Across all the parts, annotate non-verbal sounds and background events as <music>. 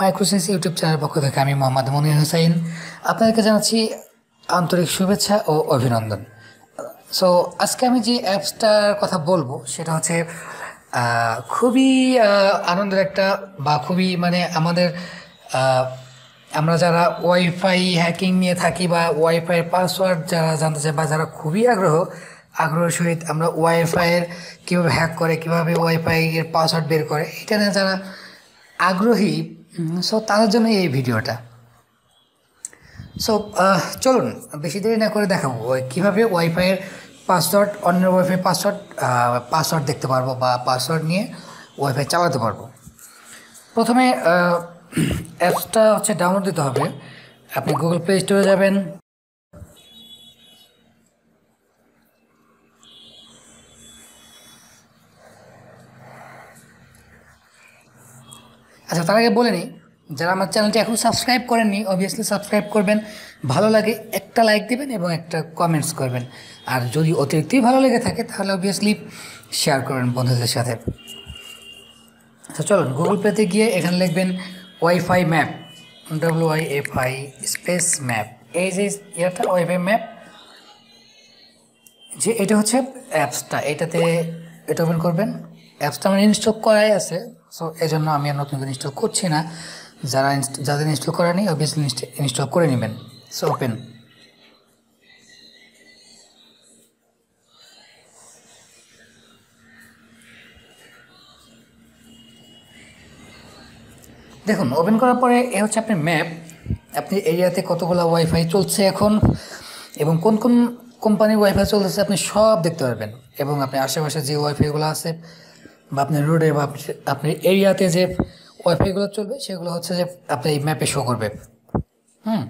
মাইক্রোসেন্স YouTube চ্যানেলের পক্ষ থেকে আমি মোহাম্মদ মনির হুসাইন আপনাদেরকে জানাচ্ছি আন্তরিক শুভেচ্ছা ও অভিনন্দন সো আজকে আমি যে অ্যাপসটার কথা বলবো সেটা হচ্ছে খুবই আনন্দের একটা বা খুবই মানে আমাদের আমরা যারা ওয়াইফাই হ্যাকিং নিয়ে থাকি বা ওয়াইফাইয়ের পাসওয়ার্ড যারা জানতে চায় বা যারা খুবই আগ্রহ আগ্রহের সহিত আমরা ওয়াইফাইয়ের কীভাবে হ্যাক করে কীভাবে ওয়াইফাইয়ের পাসওয়ার্ড বের করে এটা নিয়ে যারা আগ্রহী সো তাদের জন্য এই ভিডিওটা সো চলুন বেশি দেরি না করে দেখাবো কীভাবে ওয়াইফাইয়ের পাসওয়ার্ড অন্য ওয়াইফাই পাসওয়ার্ড পাসওয়ার্ড দেখতে পারবো বা পাসওয়ার্ড নিয়ে ওয়াইফাই চালাতে পারবো প্রথমে অ্যাপসটা হচ্ছে ডাউনলোড দিতে হবে আপনি গুগল প্লে স্টোরে যাবেন আচ্ছা তার আগে বলে নিই যারা আমার চ্যানেলটি এখন সাবস্ক্রাইব করেননি অবভিয়াসলি সাবস্ক্রাইব করবেন ভালো লাগে একটা লাইক দেবেন এবং একটা কমেন্টস করবেন আর যদি অতিরিক্তই ভালো লেগে থাকে তাহলে অবভিয়াসলি শেয়ার করবেন বন্ধুদের সাথে আচ্ছা চলুন গুগল পেতে গিয়ে এখানে লিখবেন wifi map W I F I space map এই যে ইয়েটা ওয়াইফাই ম্যাপ যে এটা হচ্ছে অ্যাপসটা এটাতে এটা ওপেন করবেন অ্যাপসটা আমার ইনস্টল করাই আছে সো এই জন্য আমি আর নতুন করে ইনস্টল করছি না যারা যাদের ইনস্টল করা নেই অবভিয়াসলি ইনস্টল করে নেবেন সো ওপেন দেখুন ওপেন করার পরে এ হচ্ছে আপনার ম্যাপ আপনি এরিয়াতে কতগুলো ওয়াইফাই চলছে এখন এবং কোন কোন কোম্পানির ওয়াইফাই চলতেছে আপনি সব দেখতে পারবেন এবং আপনি আশেপাশে যে ওয়াইফাইগুলো আছে বা আপনার রোডে বা আপনার এরিয়াতে যে ওয়াইফাইগুলো চলবে সেগুলো হচ্ছে যে আপনি এই ম্যাপে শো করবে হুম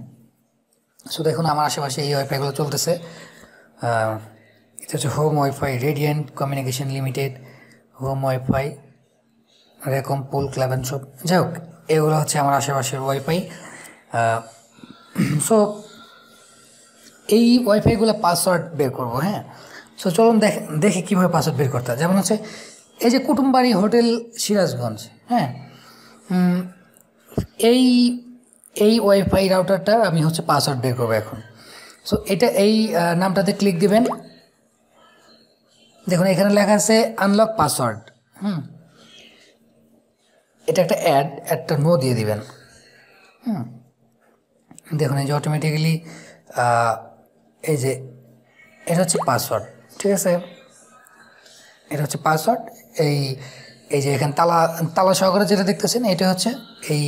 সো দেখুন আমার আশেপাশে এই ওয়াইফাইগুলো চলতেছে এটা হচ্ছে home wifi radiant communication limited home wifi রেকম পুল ক্লাব অ্যান্ড সব যাই হোক এগুলো হচ্ছে আমার আশেপাশের ওয়াইফাই সো <clears throat> এই ওয়াইফাইগুলো পাসওয়ার্ড বের করব হ্যাঁ সো চলুন দেখে দেখে কীভাবে পাসওয়ার্ড বের করতে যেমন হচ্ছে এই যে কুটুমবাড়ি হোটেল সিরাজগঞ্জ হ্যাঁ এই এই ওয়াইফাই রাউটারটা আমি হচ্ছে পাসওয়ার্ড বের করবো এখন সো এটা এই নামটাতে ক্লিক দিবেন দেখুন এখানে লেখা আছে আনলক পাসওয়ার্ড হুম এটা একটা অ্যাড অ্যাডটা নো দিয়ে দিবেন হুম দেখুন এই যে অটোমেটিক্যালি এই যে এটা হচ্ছে পাসওয়ার্ড ঠিক আছে এটা হচ্ছে পাসওয়ার্ড এই এই যে এখানে তালা তালা সহকারে যেটা দেখতেছেন এটা হচ্ছে এই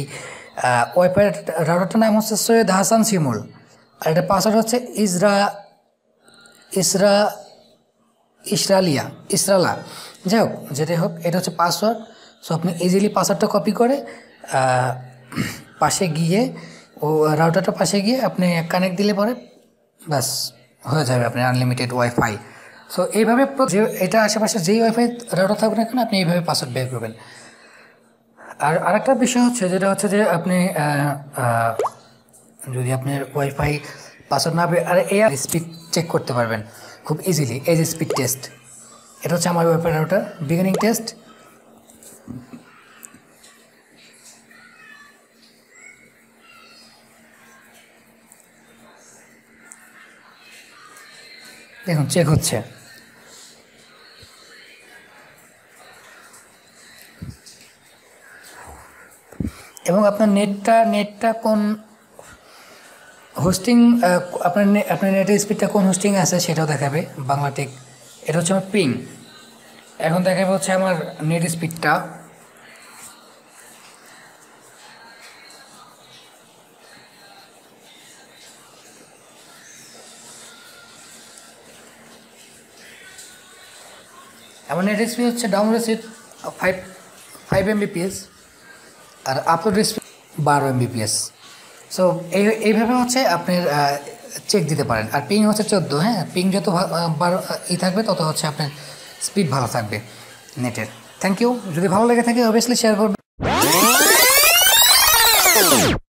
ওয়াইফাই রাউটারটার নাম হচ্ছে সৈয়দ হাসান শিমুল আর এটা পাসওয়ার্ড হচ্ছে ইসরা ইসরা ইসরালিয়া ইসরালা যাই হোক যেটাই হোক এটা হচ্ছে পাসওয়ার্ড সো আপনি ইজিলি পাসওয়ার্ডটা কপি করে পাশে গিয়ে ও রাউটারটা পাশে গিয়ে আপনি কানেক্ট দিলে পরে ব্যাস হয়ে যাবে আপনি আনলিমিটেড ওয়াইফাই সো এইভাবে যে এটা আশেপাশে যেই ওয়াইফাই রাউটার থাকবে না কেন আপনি এইভাবে পাসওয়ার্ড বের করবেন আর আরেকটা বিষয় হচ্ছে যেটা হচ্ছে যে আপনি যদি আপনার ওয়াইফাই পাসওয়ার্ড না আর এআর স্পিড চেক করতে পারবেন খুব ইজিলি এই যে স্পিড টেস্ট এটা হচ্ছে আমার ওয়াইফাই রাউটার বিগিনিং টেস্ট দেখুন চেক হচ্ছে এবং আপনার নেটটা নেটটা কোন হোস্টিং আপনার আপনার নেটের স্পিডটা কোন হোস্টিং আছে সেটাও দেখাবে বাংলাটেক এটা হচ্ছে আমার পিং এখন দেখাবে হচ্ছে আমার নেট স্পিডটা আমার নেট স্পিড হচ্ছে download speed five five Mbps আর আপলোড স্পিড বারো এমবিপিএস সো এই এইভাবে হচ্ছে আপনার চেক দিতে পারেন আর পিং হচ্ছে চোদ্দো হ্যাঁ পিং যত বারো ই থাকবে তত হচ্ছে আপনার স্পিড ভালো থাকবে নেটের থ্যাংক ইউ যদি ভালো লেগে থাকে অবভিয়াসলি শেয়ার করবেন